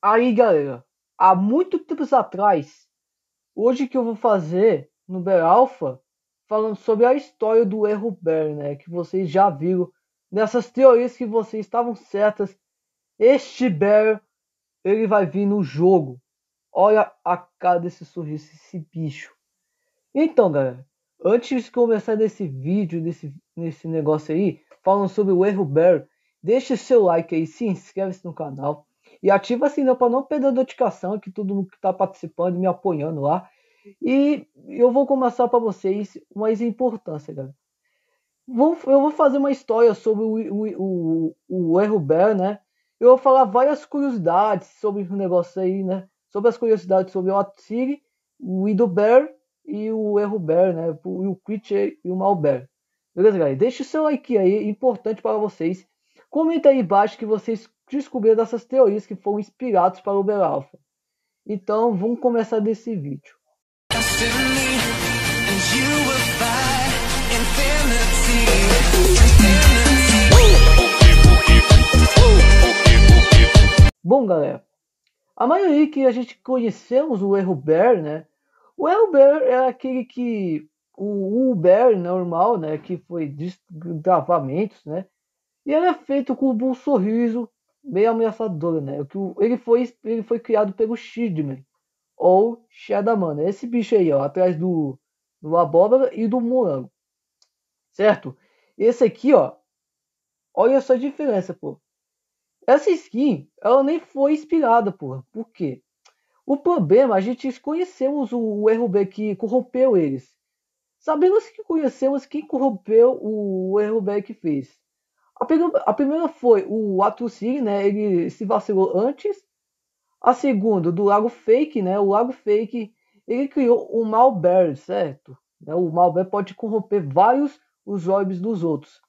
Aí, galera, há muito tempos atrás, hoje que eu vou fazer no Ber Alpha, falando sobre a história do erro Ber, né, que vocês já viram nessas teorias que vocês estavam certas. Este Ber, ele vai vir no jogo. Olha a cara desse sorriso, esse bicho. Então, galera, antes de começar desse vídeo, desse, nesse negócio aí, falando sobre o erro Bear, deixa seu like aí, se inscreve -se no canal, e ativa assim não né? para não perder a notificação que todo mundo que está participando, me apoiando lá. E eu vou começar para vocês mais importância, galera. Vou, eu vou fazer uma história sobre o, o, o, o né? Eu vou falar várias curiosidades sobre o negócio aí, né? Sobre as curiosidades sobre o Atsiri, o Idober e o Erruber, né? E o Quit e o Malber. Beleza, galera? Deixa o seu like aí, é importante para vocês. Comenta aí embaixo que vocês descobriram essas teorias que foram inspiradas para o Uber Alpha. Então, vamos começar desse vídeo. Bom, galera, a maioria que a gente conhecemos o erro Bear, né? O erro Bear é aquele que o Uber normal, né, que foi gravamentos, né? E era é feito com um bom sorriso meio ameaçadora, né? Ele foi, ele foi criado pelo Shidman, ou Shadamana. Né? Esse bicho aí, ó, atrás do, do abóbora e do morango. Certo? Esse aqui, ó, olha só a diferença, pô. Essa skin, ela nem foi inspirada, pô. Por quê? O problema, a gente conhecemos o, o RB que corrompeu eles. Sabemos que conhecemos quem corrompeu o, o RB que fez. A primeira, a primeira foi o Atusiri, né? Ele se vacilou antes. A segunda, do Lago Fake, né? O Lago Fake, ele criou o Malber, certo? Né? O Malber pode corromper vários os orbes dos outros.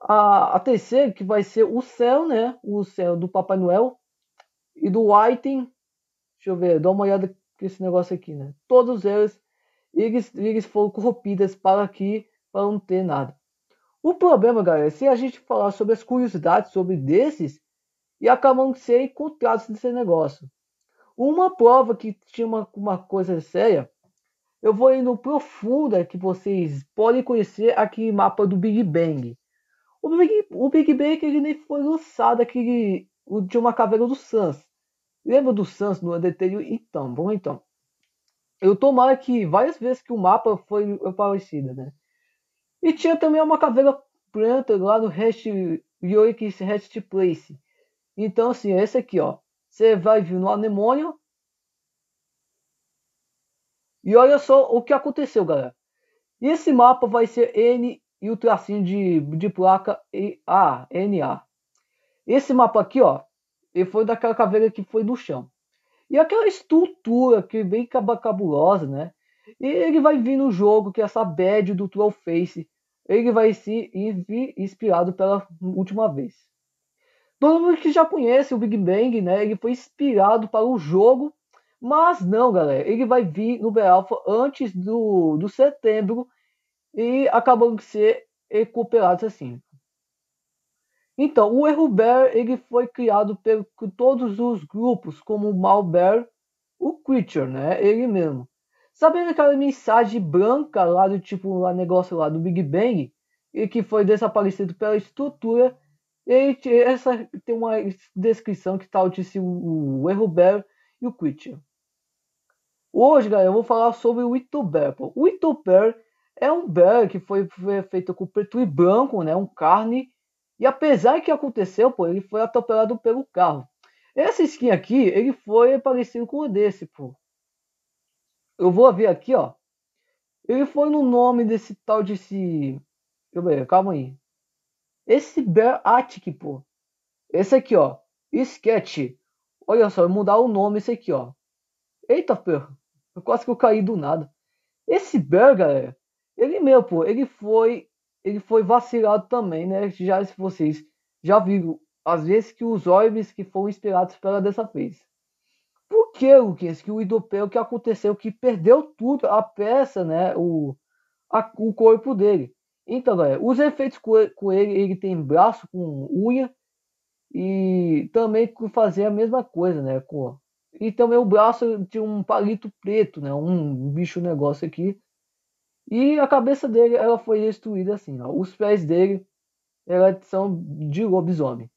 A, a, terceira, que vai ser o céu, né? O céu do Papai Noel e do Whiting. Deixa eu ver, dá uma olhada nesse negócio aqui, né? Todos eles, eles, eles foram corrompidas para aqui, para não ter nada. O problema, galera, é se a gente falar sobre as curiosidades sobre desses e acabam de ser encontrados nesse negócio. Uma prova que tinha uma, uma coisa séria, eu vou indo profunda que vocês podem conhecer aqui mapa do Big Bang. O Big, o Big Bang é ele nem foi lançado aqui é o de uma caveira do Sans. Lembra do Sans no Undertale? Então, bom então. Eu tomara que várias vezes que o mapa foi aparecido, né? E tinha também uma caveira preta lá no Rest York's Rest Place. Então, assim, é esse aqui, ó. Você vai vir no anemônio. E olha só o que aconteceu, galera. Esse mapa vai ser N e o tracinho de, de placa e A, NA. Esse mapa aqui, ó. Ele foi daquela caveira que foi no chão. E aquela estrutura que bem cabulosa, né? E ele vai vir no jogo, que é essa bad do Face ele vai se inspirado pela última vez. Todo mundo que já conhece o Big Bang, né? Ele foi inspirado para o jogo, mas não, galera. Ele vai vir no B-Alpha antes do, do setembro e acabou de ser recuperado é assim. Então, o erro Bear ele foi criado por todos os grupos, como o Malbear, o Creature, né? Ele mesmo. Sabendo aquela mensagem branca lá do tipo, lá negócio lá do Big Bang, e que foi desaparecido pela estrutura, e essa tem uma descrição que tal tá disse o, erro Errobert e o Quit. Hoje, galera, eu vou falar sobre o Ituber. O Ituber é um bear que foi feito com preto e branco, né, um carne, e apesar que aconteceu, pô, ele foi atropelado pelo carro. Essa skin aqui, ele foi parecido com o desse, pô. Eu vou ver aqui, ó. Ele foi no nome desse tal de Deixa eu ver, calma aí. Esse Bear Attic, pô. Esse aqui, ó. Sketch. Olha só, mudar o nome esse aqui, ó. Eita, perro. Eu quase que eu caí do nada. Esse Bear, galera. Ele meu, pô. Ele foi. Ele foi vacilado também, né? Já se vocês já viram. As vezes que os orbes que foram inspirados pela dessa vez que, Luquinhas, que o Idopé, o que aconteceu, que perdeu tudo, a peça, né, o, a, o corpo dele. Então, galera, os efeitos com ele, ele tem braço com unha e também fazer a mesma coisa, né, com, e também o braço de um palito preto, né, um bicho negócio aqui. E a cabeça dele, ela foi destruída assim, ó. os pés dele ela são de lobisomem.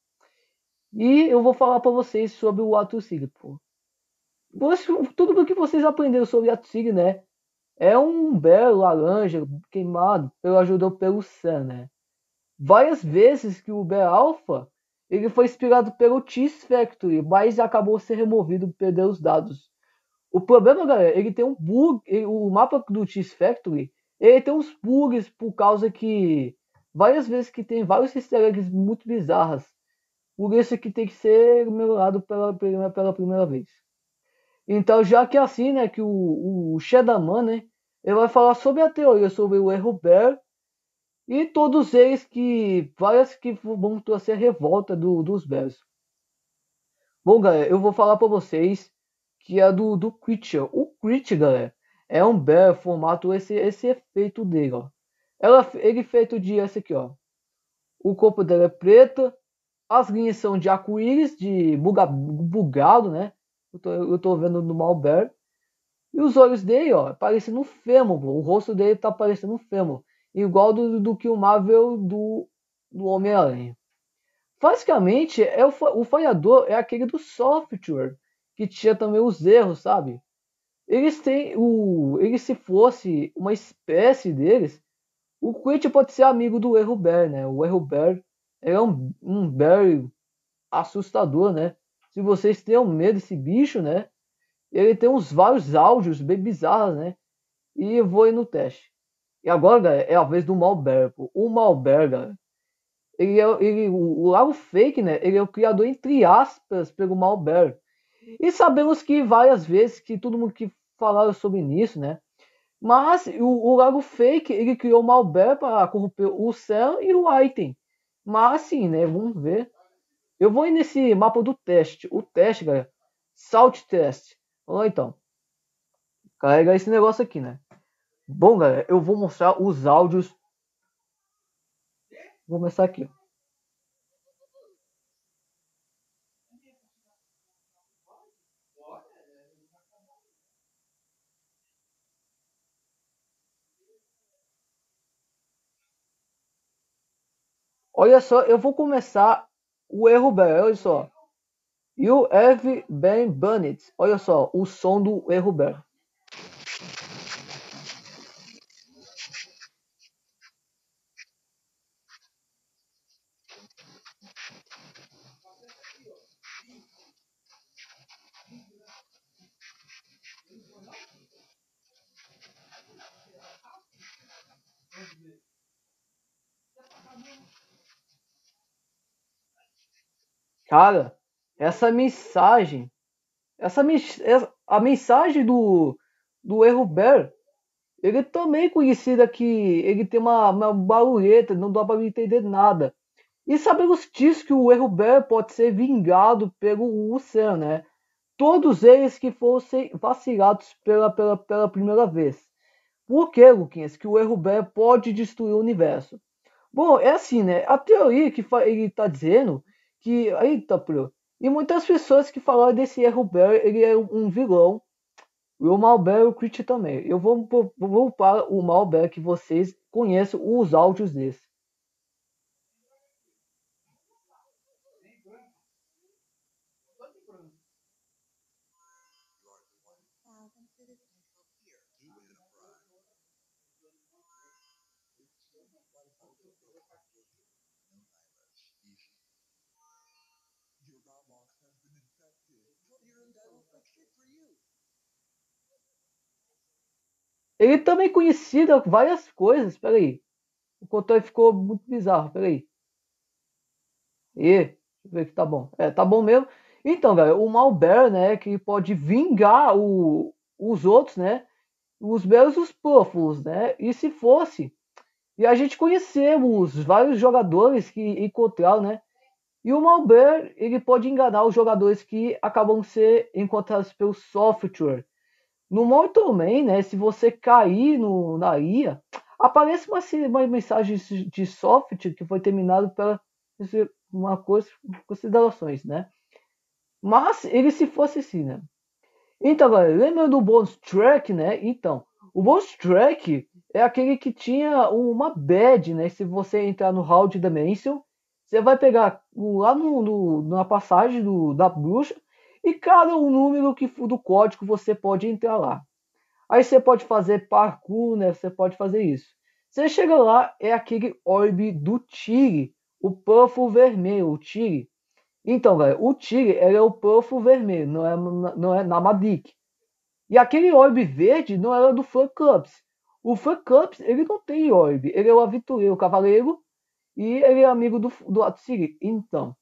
E eu vou falar para vocês sobre o ato cíclico tudo do que vocês aprenderam sobre a Yatsuri, né? É um belo laranja queimado pelo ajudou pelo Sam, né? Várias vezes que o B Alpha ele foi inspirado pelo Cheese Factory, mas acabou sendo removido por perder os dados. O problema, galera, ele tem um bug, o mapa do Cheese Factory, ele tem uns bugs por causa que várias vezes que tem vários easter eggs muito bizarras. Por isso que tem que ser melhorado pela, pela primeira vez. Então, já que é assim, né, que o, o Shedaman, né, ele vai falar sobre a teoria sobre o erro Bell e todos eles que várias que vão trazer a revolta do, dos Bells. Bom, galera, eu vou falar para vocês que é do, do Crit. O Crit, galera, é um Bear formato, esse, esse efeito dele, ó. Ela, ele é feito de essa aqui, ó. O corpo dela é preto, as linhas são de arco-íris, de buga, bugado, né? Eu tô, eu tô vendo no Malbert. E os olhos dele, ó, parecendo um fêmur, O rosto dele tá parecendo um fêmur. Igual do, do que o Marvel do, do Homem-Aranha. Basicamente, é o, o falhador é aquele do software, que tinha também os erros, sabe? Eles têm o. Eles se fosse uma espécie deles, o Quint pode ser amigo do Erro Bear, né? O Erro Bear é um, um Bear assustador, né? Se vocês têm medo desse bicho, né? Ele tem uns vários áudios bem bizarros, né? E eu vou ir no teste. E agora, galera, é a vez do Malbergo. O Malber, ele é ele, o, o Lago Fake, né? Ele é o criador, entre aspas, pelo Malber. E sabemos que várias vezes que todo mundo que falaram sobre isso, né? Mas o, o Lago Fake, ele criou o Malber para corromper o céu e o Item. Mas assim, né? Vamos ver. Eu vou nesse mapa do teste. O teste, galera. Salt test. Vamos lá então. Carrega esse negócio aqui, né? Bom, galera, eu vou mostrar os áudios. Vou começar aqui. Olha só, eu vou começar o erro bem, olha só. You have been banned. Olha só, o som do erro bem. Cara, essa mensagem, essa, essa a mensagem do do Erubert, ele também é conhecida que ele tem uma, uma barulheta, não dá para entender nada. E sabemos disso que o errober pode ser vingado pelo céu né? Todos eles que fossem vacilados pela, pela, pela primeira vez. Por que, Luquinhas, que o errober pode destruir o universo? Bom, é assim, né? A teoria que ele está dizendo de pro E muitas pessoas que falaram desse erro Barry, ele é um vilão. E o e o Crit também. Eu vou, vou, vou para o Malberry que vocês conhecem os áudios desse. Ele também conhecido, várias coisas. Peraí. O controle ficou muito bizarro. Peraí. E, deixa eu ver que tá bom. É, tá bom mesmo. Então, galera, o Malber, né, que pode vingar o, os outros, né? Os belos e os prófugos, né? E se fosse. E a gente conhecemos vários jogadores que encontraram, né? E o malware ele pode enganar os jogadores que acabam de ser encontrados pelo software. No Man, né, se você cair no, na IA, aparece uma, uma mensagem de software que foi terminado pela uma coisa, considerações, né? Mas ele se fosse assim, né? Então, galera, lembra do bonus track, né? Então, o bonus track é aquele que tinha uma bad, né? Se você entrar no round de Dimension, você vai pegar lá no, no, na passagem do, da bruxa e cada um número que, do código você pode entrar lá. Aí você pode fazer parkour, né? Você pode fazer isso. Você chega lá, é aquele orbe do Tigre, o puffo vermelho, o Tigre. Então, o Tigre é o puffo vermelho, não é, não é Namadik. E aquele orbe verde não era é do Frank Cups. O Frank Cups, ele não tem orbe, ele é o aventureiro, o cavaleiro e ele é amigo do, do Atsiri. Então.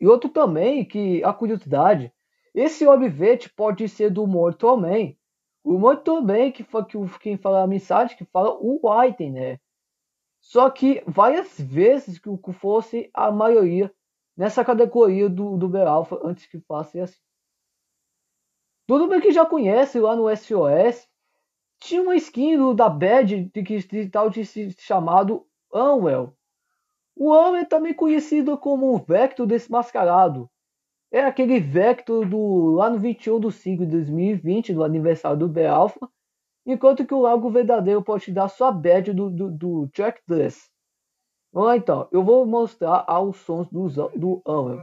E outro também, que a curiosidade, esse Obvete pode ser do Mortal Man. O Mortal Man, que, foi, que quem fala a mensagem, que fala o item, né? Só que várias vezes que o fosse a maioria nessa categoria do, do Beralfa antes que faça assim. Tudo bem que já conhece lá no SOS, tinha uma skin do, da Bad de que de, tal de, de, de chamado Unwell. O homem é também conhecido como o Vector Desmascarado. É aquele Vector do lá no 21 de 5 de 2020, do aniversário do B-Alpha, enquanto que o Lago Verdadeiro pode te dar sua bad do, do, do Jack Dress. Vamos lá então, eu vou mostrar aos sons do, do Amel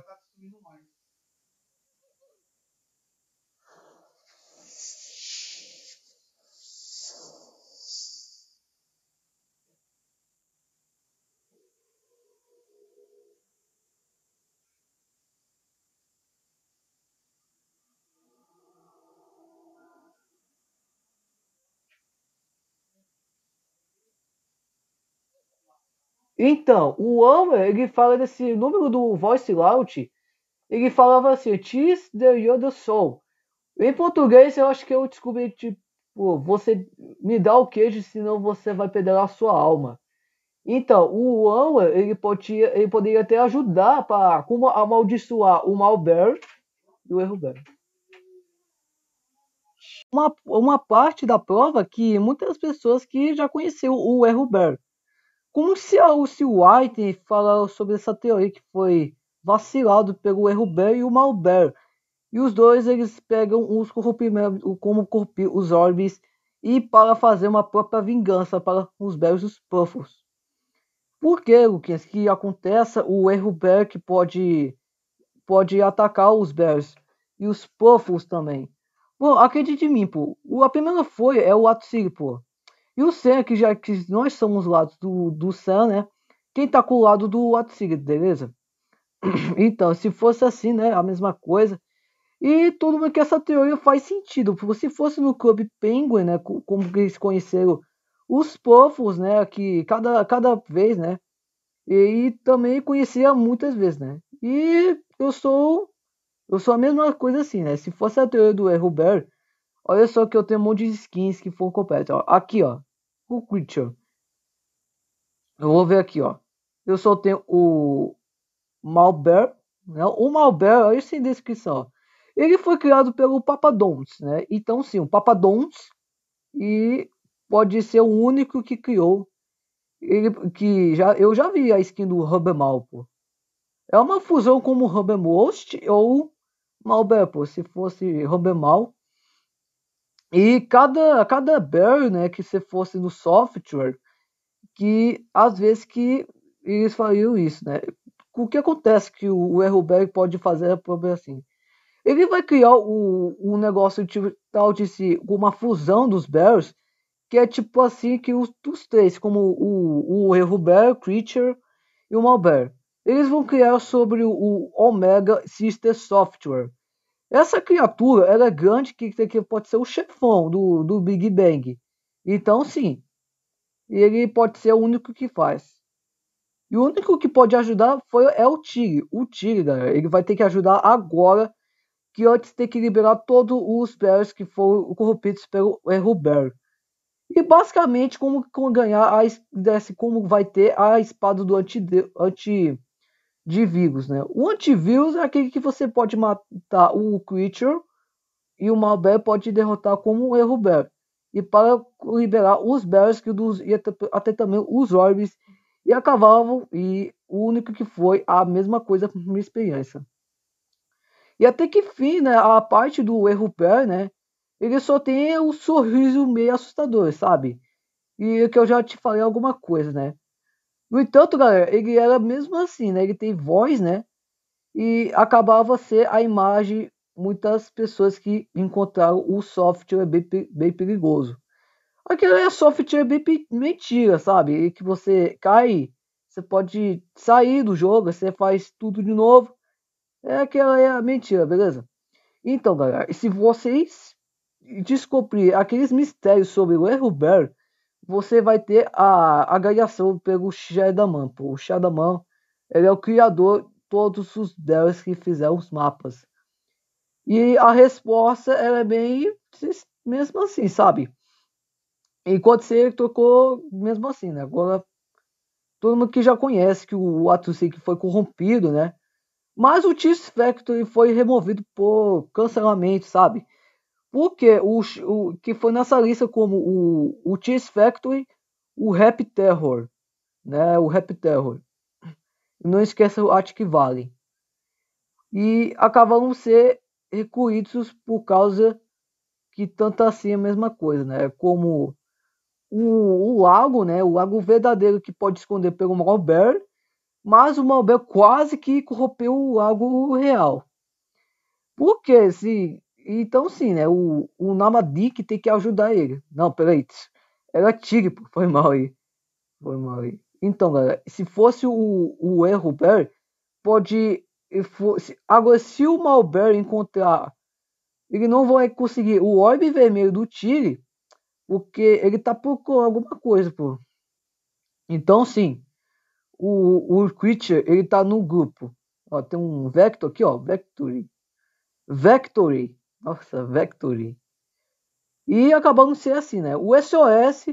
Então, o Elmer, ele fala desse número do voice out, ele falava assim, Tis the Yoda Soul. Em português, eu acho que eu descobri, tipo, você me dá o queijo, senão você vai perder a sua alma. Então, o Elmer, ele, podia, ele poderia até ajudar para como amaldiçoar o Malbert e o Erro Uma, uma parte da prova que muitas pessoas que já conheceu o Erro como se a Lucy White fala sobre essa teoria que foi vacilado pelo Erubert e o Malbert. E os dois eles pegam os como corrupir os orbes e para fazer uma própria vingança para os e os Puffles Por que, Luquinhas, que acontece o Erubert que pode, pode atacar os bears e os Puffles também? Bom, acredite em mim, pô. A primeira foi é o Atsiri, pô. E o Senna, que já que nós somos lados do, do Senna, né? Quem tá com o lado do Atsugi, beleza? Então, se fosse assim, né? A mesma coisa. E todo mundo que essa teoria faz sentido. Se fosse no Clube Penguin, né? Como eles conheceram os Puffles, né? Que cada, cada vez, né? E, e também conhecia muitas vezes, né? E eu sou eu sou a mesma coisa assim, né? Se fosse a teoria do erro Bear, olha só que eu tenho um monte de skins que foram completas. Aqui, ó o Creature. Eu vou ver aqui, ó. Eu só tenho o malber né? O Malbert, aí sem descrição, ó. Ele foi criado pelo Papadons, né? Então, sim, o Papadons e pode ser o único que criou. Ele, que já, eu já vi a skin do mal pô. É uma fusão como most ou malber pô. Se fosse mal e cada, cada barrel né, que você fosse no software, que às vezes que eles fariam isso, né? O que acontece que o, o Erroberg pode fazer é assim. Ele vai criar um, um negócio tipo, tal de si, uma fusão dos bears que é tipo assim que os, os três, como o, o Erroberg, Creature e o Malbear, eles vão criar sobre o Omega Sister Software essa criatura ela é grande que, que pode ser o chefão do, do Big Bang. Então, sim, ele pode ser o único que faz. E o único que pode ajudar foi, é o Tigre. O Tigre, galera, ele vai ter que ajudar agora que antes tem que liberar todos os players que foram corrompidos pelo Erroberry. E basicamente como, como ganhar a, como vai ter a espada do anti, anti de vírus, né? O antivírus é aquele que você pode matar o creature e o malware pode derrotar como um erro bear. E para liberar os bears que dos, e até, também os orbes e acabavam e o único que foi a mesma coisa para minha experiência. E até que fim, né, a parte do erro bear, né, ele só tem o um sorriso meio assustador, sabe? E é que eu já te falei alguma coisa, né? No entanto, galera, ele era mesmo assim, né? Ele tem voz, né? E acabava ser a imagem muitas pessoas que encontraram o software bem, bem perigoso. Aquilo é software bem mentira, sabe? E que você cai, você pode sair do jogo, você faz tudo de novo. É aquela é a mentira, beleza? Então, galera, se vocês descobrir aqueles mistérios sobre o Erro Bear, você vai ter a agregação pelo Shadaman. O Shadaman ele é o criador de todos os deuses que fizeram os mapas. E a resposta ela é bem mesmo assim, sabe? Enquanto você tocou mesmo assim, né? Agora todo mundo que já conhece que o Atusik foi corrompido, né? Mas o Cheese Factory foi removido por cancelamento, sabe? Porque o, o que foi nessa lista como o, o Cheese Factory, o Rap Terror, né? O Rap Terror. Não esqueça o Attic Valley. E acabaram ser recuídos por causa que tanto assim é a mesma coisa, né? Como o, o, lago, né? O lago verdadeiro que pode esconder pelo Malber, mas o Malber quase que corrompeu o lago real. Porque se então, sim, né? O, o Namadik tem que ajudar ele. Não, peraí. Era Tigre, pô. Foi mal aí. Foi mal aí. Então, galera, se fosse o, o erro Bear, pode. Fosse, agora, se o Malbear encontrar. Ele não vai conseguir o orbe vermelho do Tigre, porque ele tá procurando alguma coisa, pô. Então, sim. O, o Creature, ele tá no grupo. Ó, tem um Vector aqui, ó. Vectory. Vectory nossa, Vectory. E acabaram de ser assim, né? O SOS,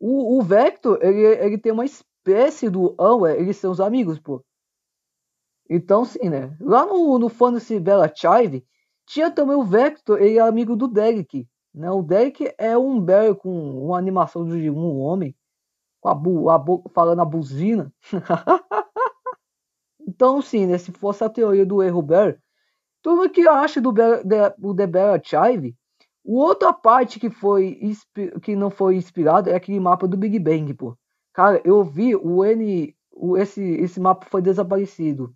o, o Vector, ele, ele tem uma espécie do Unware, eles são os amigos, pô. Então, sim, né? Lá no, no Fantasy Bella Child, tinha também o Vector, ele é amigo do Derek. Né? O Derek é um Barry com uma animação de um homem com a, bu, a boca falando a buzina. então, sim, né? Se fosse a teoria do erro Barry, tudo que acha do Be de, o The Archive, o outra parte que foi que não foi inspirado é aquele mapa do Big Bang, pô. Cara, eu vi o N, o, esse esse mapa foi desaparecido.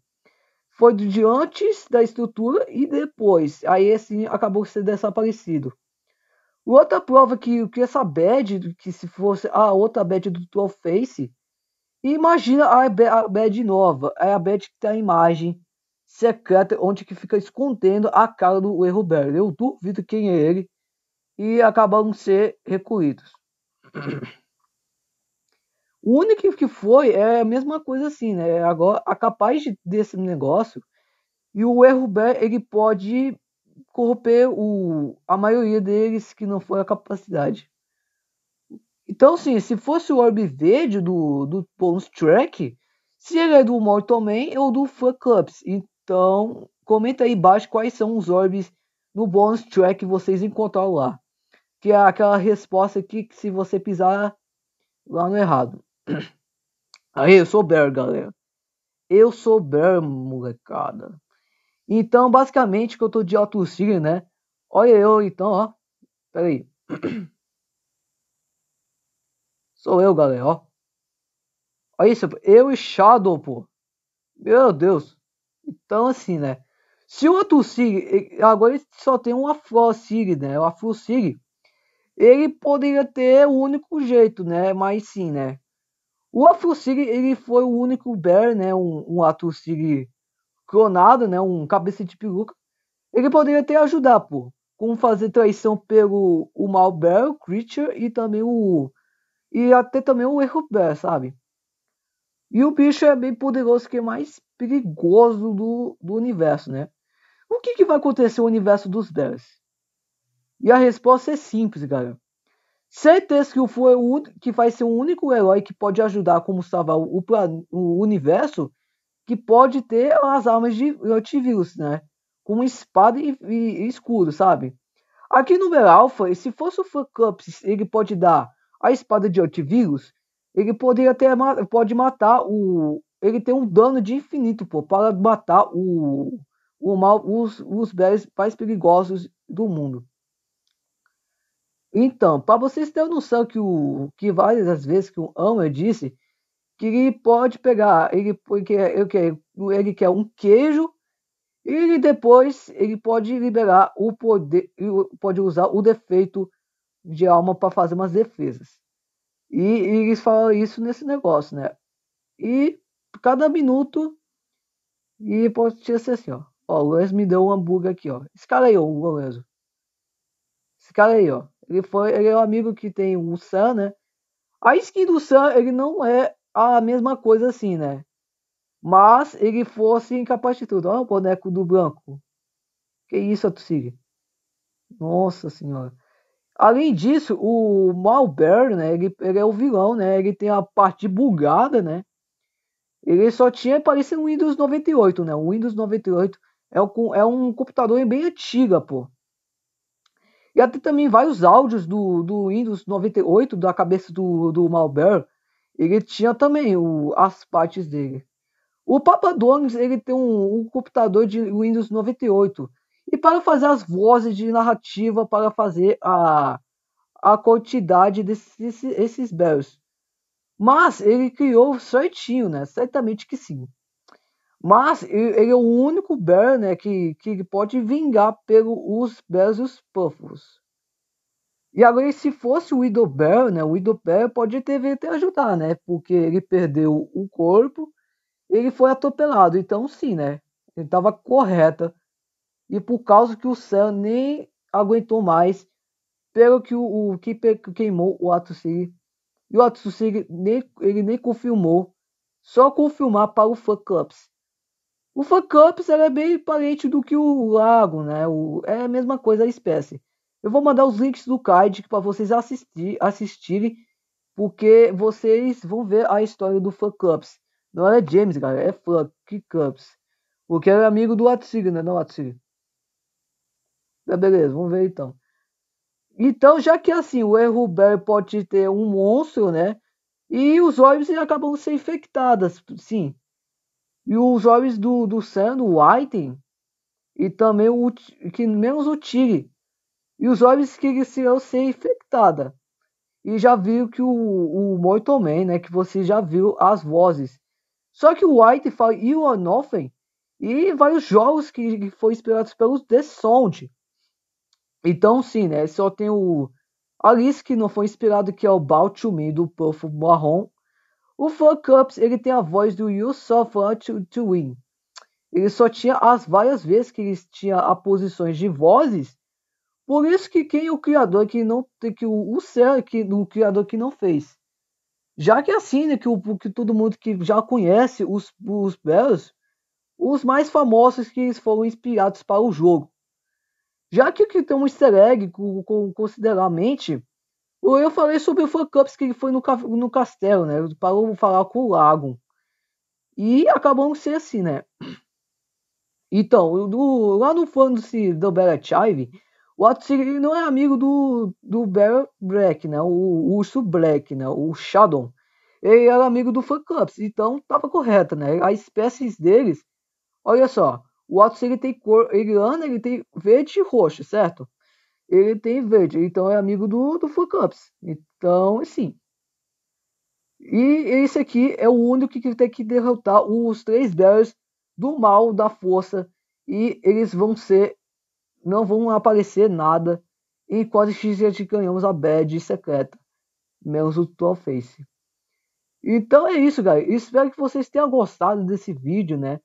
Foi de antes da estrutura e depois. Aí assim acabou sendo desaparecido. Outra prova que, que essa bed que se fosse a outra bed do Troll Face, imagina a, bed nova, é a bed que tem tá a imagem secreta onde que fica escondendo a cara do erro Barry. Eu duvido quem é ele e acabaram ser recolhidos. O único que foi é a mesma coisa assim, né? Agora, a capaz de, desse negócio e o erro Barry, ele pode corromper o, a maioria deles que não foi a capacidade. Então, sim, se fosse o Orbe Verde do, do Bones Track, se ele é do Mortal Man ou do Fan Clubs. E então, comenta aí embaixo quais são os orbes no bônus track que vocês encontraram lá. Que é aquela resposta aqui que se você pisar lá no errado. Aí, eu sou Bear, galera. Eu sou Bear, molecada. Então, basicamente, que eu tô de autossigno, né? Olha eu, então, ó. Pera aí. Sou eu, galera, ó. Olha isso, eu e Shadow, pô. Meu Deus. Então, assim, né? Se o Atul agora ele só tem uma Full né? O Afro ele poderia ter o único jeito, né? Mas sim, né? O Afro ele foi o único Bear, né? Um, um Atul clonado, né? Um cabeça de peruca. Ele poderia ter ajudar, pô. com fazer traição pelo o Mal Bear, o Creature e também o. E até também o Erro Bear, sabe? E o bicho é bem poderoso que é mais perigoso do, do universo, né? O que, que vai acontecer no universo dos Bears? E a resposta é simples, galera. Certeza que, o foi o, que vai ser o único herói que pode ajudar como salvar o, o universo que pode ter as armas de antivírus, né? Com espada e, e, e escudo, sabe? Aqui no Ver Alpha, se fosse o Cups, ele pode dar a espada de antivírus, ele poderia até pode matar o, ele tem um dano de infinito, pô, para matar o, o mal, os, os mais perigosos do mundo. Então, para vocês terem noção que o que várias vezes que o Amor disse que ele pode pegar, ele porque ele quer, ele quer um queijo e depois ele pode liberar o poder, pode usar o defeito de alma para fazer umas defesas. E, e eles falam isso nesse negócio, né? E cada minuto e pode ser assim, ó. Ó, o Lourenço me deu um hambúrguer aqui, ó. Esse cara aí, ó, o Lourenço. Esse cara aí, ó. Ele foi, ele é um amigo que tem o Sam, né? A skin do Sam, ele não é a mesma coisa assim, né? Mas ele fosse assim, incapaz de tudo. Olha o boneco do branco. Que isso, Atsugi? Nossa senhora. Além disso, o Malber né? Ele, ele, é o vilão, né? Ele tem a parte bugada, né? Ele só tinha, parece, um Windows 98, né? O Windows 98 é, é, um computador bem antiga, pô. E até também vários áudios do, do Windows 98, da cabeça do, do Malbert, ele tinha também o, as partes dele. O Papa Donis, ele tem um, um computador de Windows 98, e para fazer as vozes de narrativa, para fazer a, a quantidade desses esses bells. Mas ele criou certinho, né? Certamente que sim. Mas ele é o único Bear né, que, que ele pode vingar pelos Bears e os Puffles. E agora, se fosse o Widow Bear, né, o Widow Bear pode ter vindo ajudar, né? Porque ele perdeu o corpo ele foi atropelado. Então, sim, né? Ele estava correta. E por causa que o céu nem aguentou mais, pelo que o, o que queimou o Ato City e o Atsushi ele nem, ele nem confirmou. Só confirmar para o Fuck Ups. O Fuck Ups é bem parente do que o Lago, né? O, é a mesma coisa, a espécie. Eu vou mandar os links do card para vocês assistir, assistirem, porque vocês vão ver a história do Fuck Ups. Não era é James, galera, é Fuck Ups. Porque era é amigo do Atsushi, né? Não, Atsushi. É, beleza, vamos ver então. Então, já que assim, o Erubel pode ter um monstro, né? E os olhos acabam sendo infectadas, sim. E os olhos do, do Sam, do e também o que menos o Tigre. E os olhos que irão ser infectada. E já viu que o, o Mortal Man, né? Que você já viu as vozes. Só que o White fala You Are Nothing. E vários jogos que, que foram inspirados pelos The Sound. Então, sim, né? Só tem o Alice, que não foi inspirado, que é o Baltimore do Puff Marrom. O Funk Ups, ele tem a voz do You So Want to, Win. Ele só tinha as várias vezes que ele tinha a posições de vozes. Por isso que quem o criador que não que o, o ser que o criador que não fez. Já que é assim, né, que, o, que todo mundo que já conhece os os Bells, os mais famosos que eles foram inspirados para o jogo. Já que que tem um easter egg com, com, mente, eu falei sobre o Fancups que ele foi no, no castelo, né? Parou falar com o Lago. E acabou de ser assim, né? Então, do, lá no fã do Bella Chive, o Atsiri não é amigo do, do Bear Black, né? O, o, urso Black, né? O Shadow. Ele era amigo do Fancups, então tava correta, né? As espécies deles, olha só, o Atos ele tem cor, ele anda, ele tem verde e roxo, certo? Ele tem verde, então é amigo do, do Fuckups. Então, sim. E esse aqui é o único que tem que derrotar os três Bears do mal da força. E eles vão ser. Não vão aparecer nada quase enquanto de ganhamos a Bad secreta. Menos o Troll Face. Então é isso, galera. Espero que vocês tenham gostado desse vídeo, né?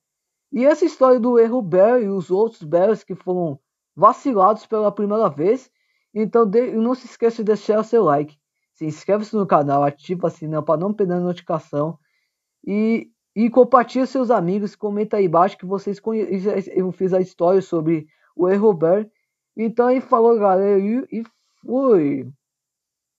E essa história do erro Barry e os outros Barrys que foram vacilados pela primeira vez, então de, não se esqueça de deixar o seu like, se inscreve-se no canal, ativa o sininho para não perder a notificação e, e compartilha seus amigos, comenta aí embaixo que vocês conhecem, é, eu fiz a história sobre o erro Barry. Então, e falou galera, e, e fui!